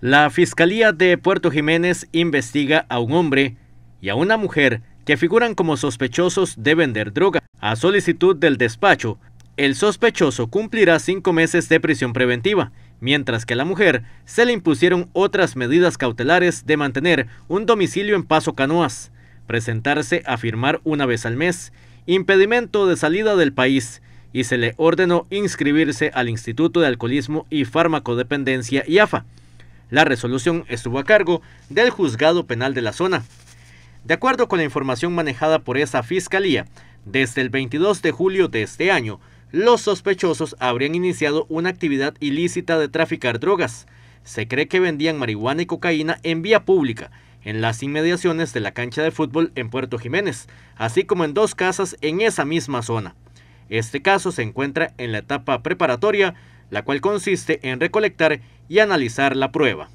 La Fiscalía de Puerto Jiménez investiga a un hombre y a una mujer que figuran como sospechosos de vender droga. A solicitud del despacho, el sospechoso cumplirá cinco meses de prisión preventiva, mientras que a la mujer se le impusieron otras medidas cautelares de mantener un domicilio en Paso Canoas, presentarse a firmar una vez al mes, impedimento de salida del país, y se le ordenó inscribirse al Instituto de Alcoholismo y Farmacodependencia IAFA. La resolución estuvo a cargo del juzgado penal de la zona. De acuerdo con la información manejada por esa fiscalía, desde el 22 de julio de este año, los sospechosos habrían iniciado una actividad ilícita de traficar drogas. Se cree que vendían marihuana y cocaína en vía pública, en las inmediaciones de la cancha de fútbol en Puerto Jiménez, así como en dos casas en esa misma zona. Este caso se encuentra en la etapa preparatoria la cual consiste en recolectar y analizar la prueba.